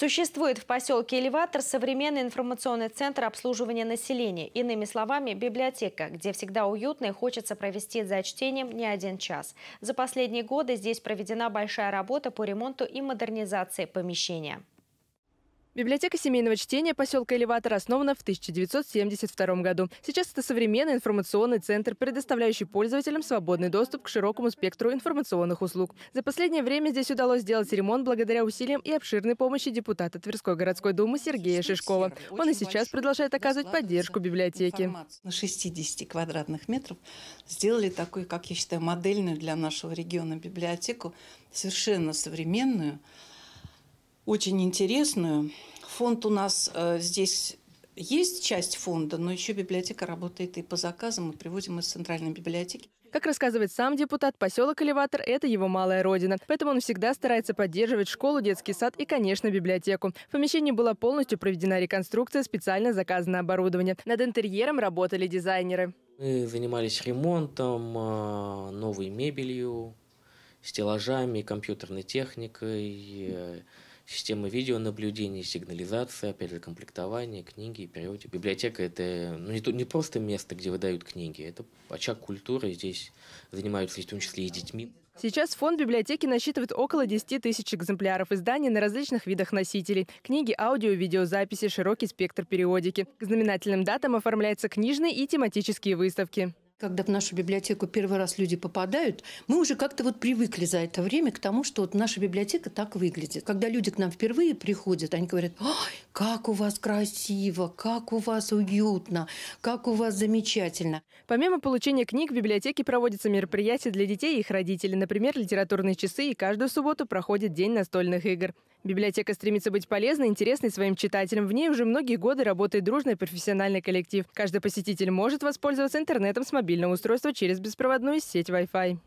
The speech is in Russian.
Существует в поселке Элеватор современный информационный центр обслуживания населения, иными словами, библиотека, где всегда уютно и хочется провести за чтением не один час. За последние годы здесь проведена большая работа по ремонту и модернизации помещения. Библиотека семейного чтения поселка Элеватор основана в 1972 году. Сейчас это современный информационный центр, предоставляющий пользователям свободный доступ к широкому спектру информационных услуг. За последнее время здесь удалось сделать ремонт благодаря усилиям и обширной помощи депутата Тверской городской думы Сергея Шишкова. Он и сейчас продолжает оказывать поддержку библиотеки. На 60 квадратных метров сделали такую, как я считаю, модельную для нашего региона библиотеку, совершенно современную, очень интересную. Фонд у нас э, здесь есть часть фонда, но еще библиотека работает и по заказам, мы приводим из центральной библиотеки. Как рассказывает сам депутат, поселок Элеватор – это его малая родина. Поэтому он всегда старается поддерживать школу, детский сад и, конечно, библиотеку. В помещении была полностью проведена реконструкция, специально заказано оборудование. Над интерьером работали дизайнеры. Мы занимались ремонтом, э, новой мебелью, стеллажами, компьютерной техникой, э, системы видеонаблюдения, сигнализация, опять же, комплектование, книги, переводик. Библиотека – это ну, не, не просто место, где выдают книги, это очаг культуры, здесь занимаются в том числе и детьми. Сейчас фонд библиотеки насчитывает около 10 тысяч экземпляров изданий на различных видах носителей. Книги, аудио, видеозаписи, широкий спектр периодики. К знаменательным датам оформляются книжные и тематические выставки. Когда в нашу библиотеку первый раз люди попадают, мы уже как-то вот привыкли за это время к тому, что вот наша библиотека так выглядит. Когда люди к нам впервые приходят, они говорят, как у вас красиво, как у вас уютно, как у вас замечательно. Помимо получения книг, в библиотеке проводятся мероприятия для детей и их родителей. Например, литературные часы и каждую субботу проходит День настольных игр. Библиотека стремится быть полезной, интересной своим читателям. В ней уже многие годы работает дружный профессиональный коллектив. Каждый посетитель может воспользоваться интернетом с мобильного устройства через беспроводную сеть Wi-Fi.